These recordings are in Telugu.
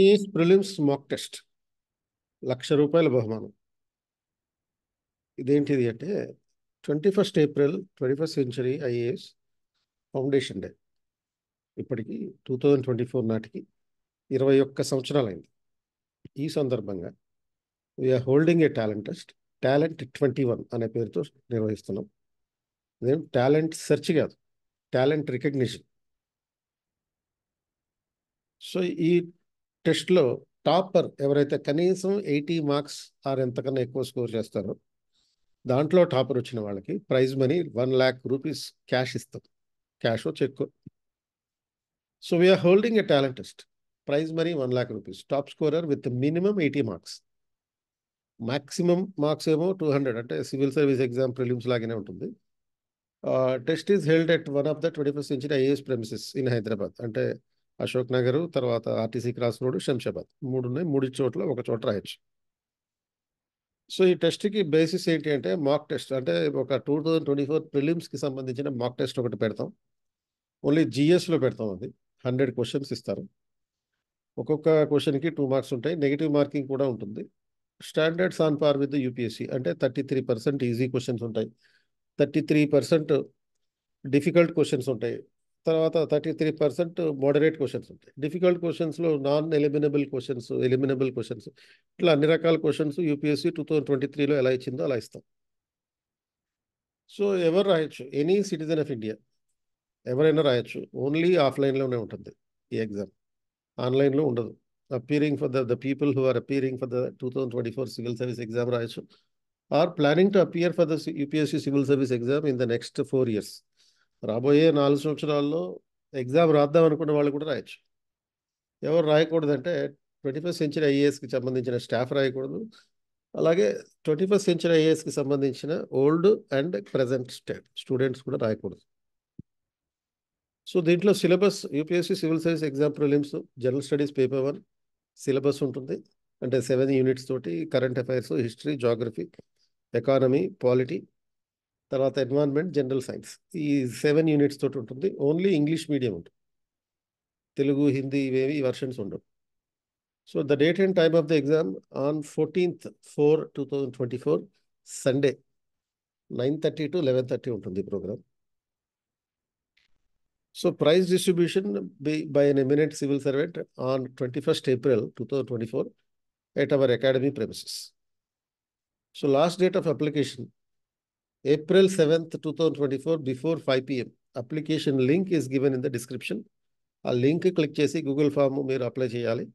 ఈ ప్రిలిమ్స్ మాక్ టెస్ట్ లక్ష రూపాయల బహుమానం ఇదేంటిది అంటే twenty first April twenty first century IAS foundation day ఇప్పటికి టూ థౌజండ్ ట్వంటీ ఫోర్ నాటికి ఇరవై ఒక్క సంవత్సరాలైంది ఈ సందర్భంగా we are holding a talent test talent twenty one అనే పేరుతో నిర్వహిస్తున్నాం ఇదేం టాలెంట్ సెర్చ్ కాదు టాలెంట్ రికగ్నిషన్ సో ఈ టెస్ట్లో టాపర్ ఎవరైతే కనీసం ఎయిటీ మార్క్స్ ఆర్ ఎంతకన్నా ఎక్కువ స్కోర్ చేస్తారో దాంట్లో టాపర్ వచ్చిన వాళ్ళకి prize money one lakh rupees cash ఇస్తాం cash cheque so we are holding a talent test prize money one lakh rupees top scorer with minimum eighty marks maximum marks ఏమో టూ హండ్రెడ్ అంటే సివిల్ సర్వీస్ ఎగ్జామ్ ప్రిలిమ్స్ లాగానే ఉంటుంది test is held at one of the twenty first century IAS premises in Hyderabad అంటే అశోక్ నగర్ తర్వాత ఆర్టీసీ క్రాస్ రోడ్ శంషాబాద్ మూడు ఉన్నాయి మూడు చోట్ల ఒక చోట రాయొచ్చు సో ఈ టెస్ట్కి బేసిస్ ఏంటి అంటే మాక్ టెస్ట్ అంటే ఒక టూ థౌజండ్ ట్వంటీ ఫోర్ ప్రిలిమ్స్కి సంబంధించిన మాక్ టెస్ట్ ఒకటి పెడతాం ఓన్లీ జిఎస్లో పెడతాం అది హండ్రెడ్ క్వశ్చన్స్ ఇస్తారు ఒక్కొక్క క్వశ్చన్కి టూ మార్క్స్ ఉంటాయి నెగిటివ్ మార్కింగ్ కూడా ఉంటుంది standards on par with UPSC అంటే thirty three percent easy questions ఉంటాయి thirty three percent difficult questions ఉంటాయి తర్వాత thirty three percent moderate questions ఉంటాయి డిఫికల్ట్ క్వశ్చన్స్లో non eliminable questions eliminable questions ఇట్లా అన్ని రకాల questions UPSC two thousand twenty త్రీలో ఎలా ఇచ్చిందో అలా ఇస్తాం సో ఎవరు రాయొచ్చు ఎనీ సిటిజన్ ఆఫ్ ఇండియా ఎవరైనా రాయొచ్చు ఓన్లీ ఆఫ్లైన్లోనే ఉంటుంది ఈ ఎగ్జామ్ ఆన్లైన్లో ఉండదు appearing for the the people who are appearing for the two thousand twenty four civil service exam రాయొచ్చు are planning to appear for the UPSC civil service exam in the next four years రాబోయే నాలుగు సంవత్సరాల్లో ఎగ్జామ్ రాద్దాం అనుకున్న వాళ్ళు కూడా రాయొచ్చు ఎవరు రాయకూడదంటే ట్వంటీ ఫస్ట్ సెంచరీ ఐఏఎస్కి సంబంధించిన స్టాఫ్ రాయకూడదు అలాగే ట్వంటీ ఫస్ట్ సెంచరీ ఐఏఎస్కి సంబంధించిన old and present state students కూడా రాయకూడదు సో దీంట్లో syllabus UPSC civil service exam prelims general studies paper one syllabus ఉంటుంది అంటే సెవెన్ యూనిట్స్ తోటి current affairs history geography economy polity తర్వాత ఎన్వైర్న్మెంట్ జనరల్ సైన్స్ ఈ సెవెన్ యూనిట్స్ తోటి ఉంటుంది ఓన్లీ ఇంగ్లీష్ మీడియం ఉంటుంది తెలుగు హిందీ ఇవేవి వర్షన్స్ ఉండవు so the date and time of the exam on fourteenth four two thousand twenty four Sunday nine thirty to eleven thirty ఉంటుంది programme so prize distribution by by an eminent civil servant on twenty first April two thousand twenty four at our academy premises so last date of application April 7th, 2024, before 5 p.m. Application link is given in the description. A link click chesi Google form may apply chayali.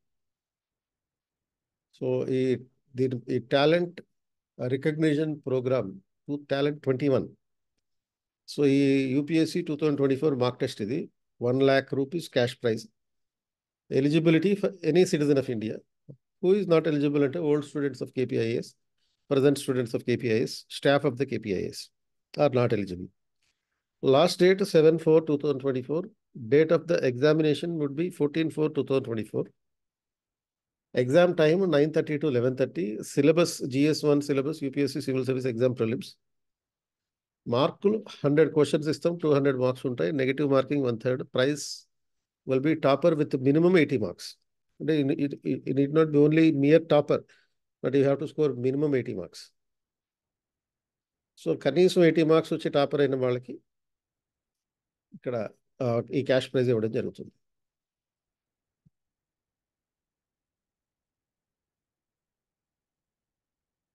So, the talent recognition program, talent 21. So, UPSC 2024 mark test is 1 lakh rupees cash prize. Eligibility for any citizen of India. Who is not eligible? Old students of KPIS present students of KPIs, staff of the KPIs are not eligible. Last date 7 4 2024. Date of the examination would be 14 4 2024. Exam time 9.30 to 11.30. Syllabus GS1 syllabus UPSC Civil Service Exam Prelims. Mark one hundred question system two hundred marks. Negative marking one third. Marking will be topper with minimum eighty marks. It eighty marks అంటే it it not be only but you have to score minimum eighty marks so కనీసం ఎయిటీ మార్క్స్ వచ్చి టాపర్ అయిన వాళ్ళకి ఇక్కడ ఈ క్యాష్ ప్రైజ్ ఇవ్వడం జరుగుతుంది